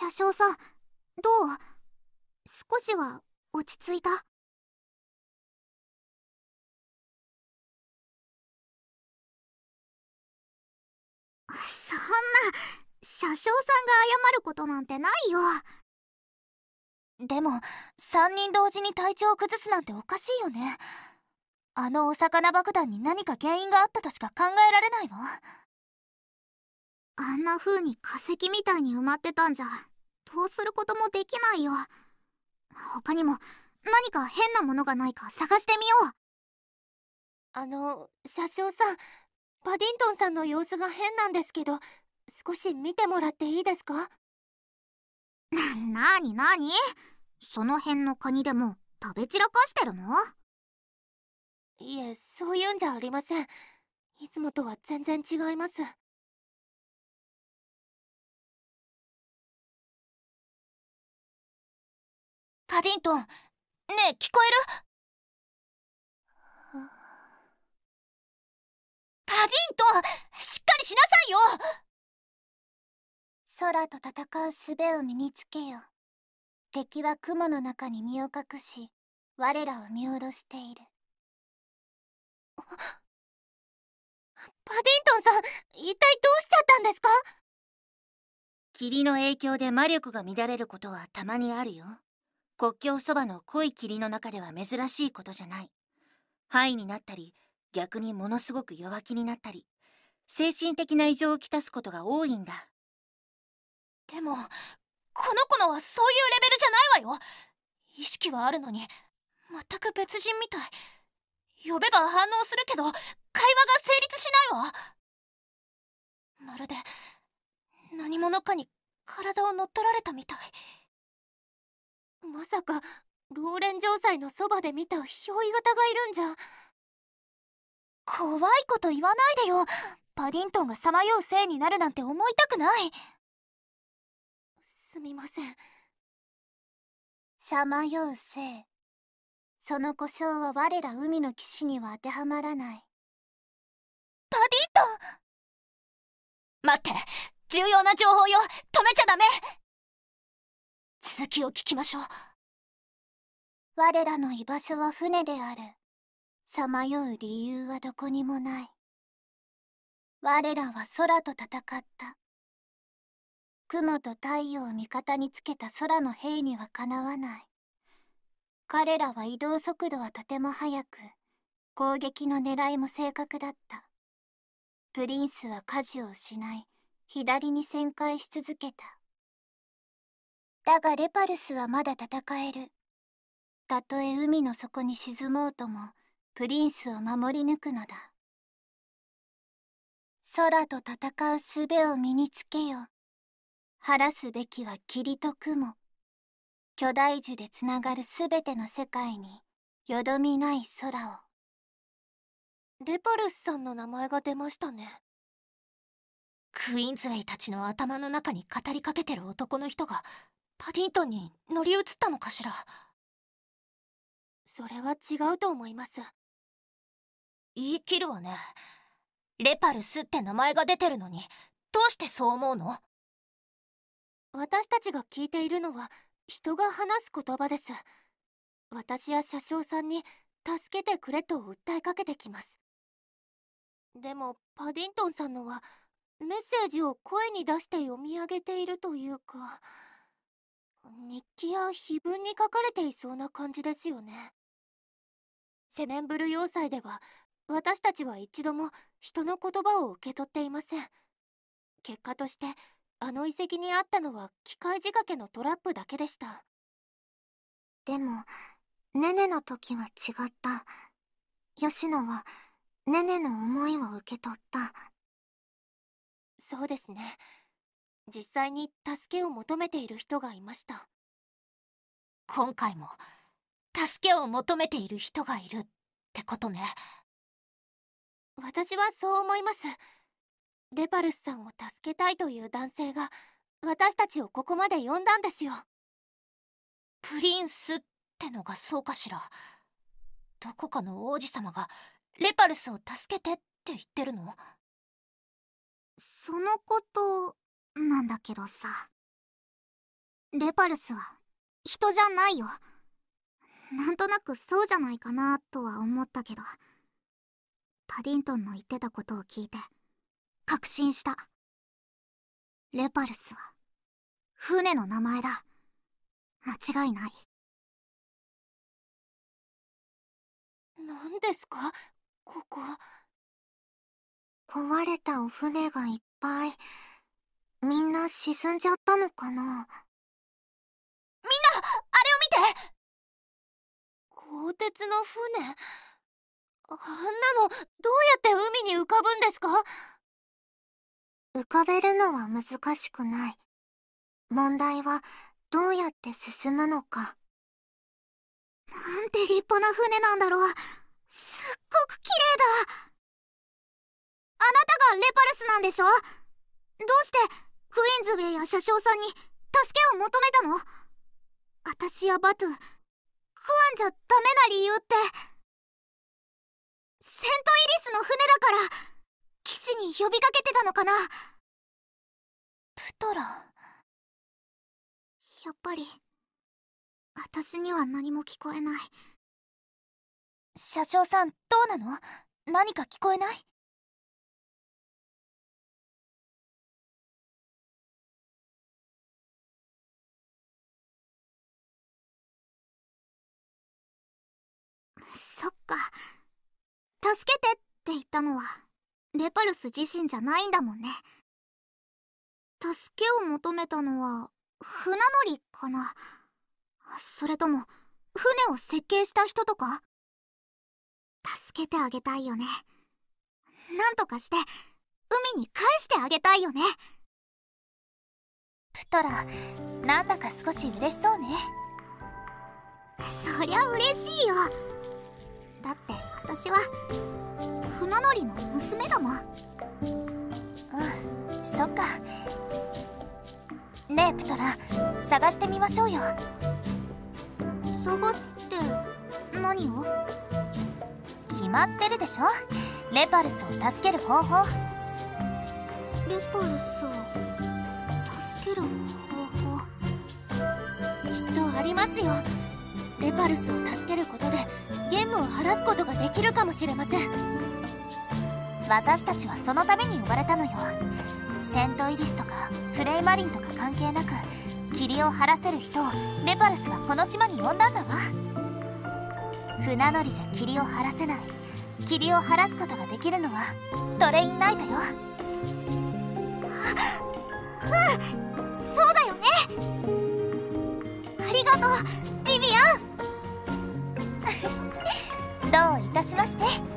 車掌さんどう少しは落ち着いたそんな車掌さんが謝ることなんてないよでも3人同時に体調を崩すなんておかしいよねあのお魚爆弾に何か原因があったとしか考えられないわあんな風に化石みたいに埋まってたんじゃどうすることもできないよ。他にも何か変なものがないか探してみようあの、車掌さん、パディントンさんの様子が変なんですけど、少し見てもらっていいですかなになにその辺のカニでも食べ散らかしてるのいえ、そういうんじゃありません。いつもとは全然違います。パディントンねえ聞こえるパディントンしっかりしなさいよ空と戦う術を身につけよ敵は雲の中に身を隠し我らを見下ろしているパディントンさん一体どうしちゃったんですか霧の影響で魔力が乱れることはたまにあるよ国境そばの濃い霧の中では珍しいことじゃない範囲になったり逆にものすごく弱気になったり精神的な異常をきたすことが多いんだでもこの子のはそういうレベルじゃないわよ意識はあるのに全く別人みたい呼べば反応するけど会話が成立しないわまるで何者かに体を乗っ取られたみたい。まさかローレン城祭のそばで見た憑依型がいるんじゃ怖いこと言わないでよパディントンがさまようせいになるなんて思いたくないすみませんさまようせいその故障は我ら海の騎士には当てはまらないパディントン待って重要な情報よ止めちゃダメ続きを聞きましょう我らの居場所は船であるさまよう理由はどこにもない我らは空と戦った雲と太陽を味方につけた空の兵にはかなわない彼らは移動速度はとても速く攻撃の狙いも正確だったプリンスは舵を失い左に旋回し続けただがレパルスはまだ戦えるたとえ海の底に沈もうともプリンスを守り抜くのだ空と戦う術を身につけよ晴らすべきは霧と雲巨大樹でつながるすべての世界によどみない空をレパルスさんの名前が出ましたねクイーンズウェイたちの頭の中に語りかけてる男の人がパディントンに乗り移ったのかしらそれは違うと思います言い切るわねレパルスって名前が出てるのにどうしてそう思うの私たちが聞いているのは人が話す言葉です私や車掌さんに助けてくれと訴えかけてきますでもパディントンさんのはメッセージを声に出して読み上げているというか。日記や碑文に書かれていそうな感じですよねセネンブル要塞では私たちは一度も人の言葉を受け取っていません結果としてあの遺跡にあったのは機械仕掛けのトラップだけでしたでもネネの時は違った吉野はネネの思いを受け取ったそうですね実際に助けを求めている人がいました今回も助けを求めている人がいるってことね私はそう思いますレパルスさんを助けたいという男性が私たちをここまで呼んだんですよプリンスってのがそうかしらどこかの王子様がレパルスを助けてって言ってるのそのことなんだけどさレパルスは人じゃないよなんとなくそうじゃないかなとは思ったけどパディントンの言ってたことを聞いて確信したレパルスは船の名前だ間違いない何ですかここ壊れたお船がいっぱいみんな沈んじゃったのかなみんなあれを見て鋼鉄の船あんなのどうやって海に浮かぶんですか浮かべるのは難しくない問題はどうやって進むのかなんて立派な船なんだろうすっごく綺麗だあなたがレパルスなんでしょどうしてクイーンズウェイや車掌さんに助けを求めたの私やバトゥ食わんじゃダメな理由ってセントイリスの船だから騎士に呼びかけてたのかなプトラやっぱり私には何も聞こえない車掌さんどうなの何か聞こえないそっか助けてって言ったのはレパルス自身じゃないんだもんね助けを求めたのは船乗りかなそれとも船を設計した人とか助けてあげたいよねなんとかして海に返してあげたいよねプトラなんだか少し嬉しそうねそりゃ嬉しいよだって私は船乗りの娘だもんうんそっかねえプトラ探してみましょうよ探すって何を決まってるでしょレパルスを助ける方法レパルスを助ける方法きっとありますよレパルスを助けることでゲームを晴らすことができるかもしれません私たちはそのために呼ばれたのよセントイリスとかフレイマリンとか関係なく霧を晴らせる人をレパルスはこの島に呼んだんだわ船乗りじゃ霧を晴らせない霧を晴らすことができるのはトレインナイトようんそうだよねありがとうビビアンしまして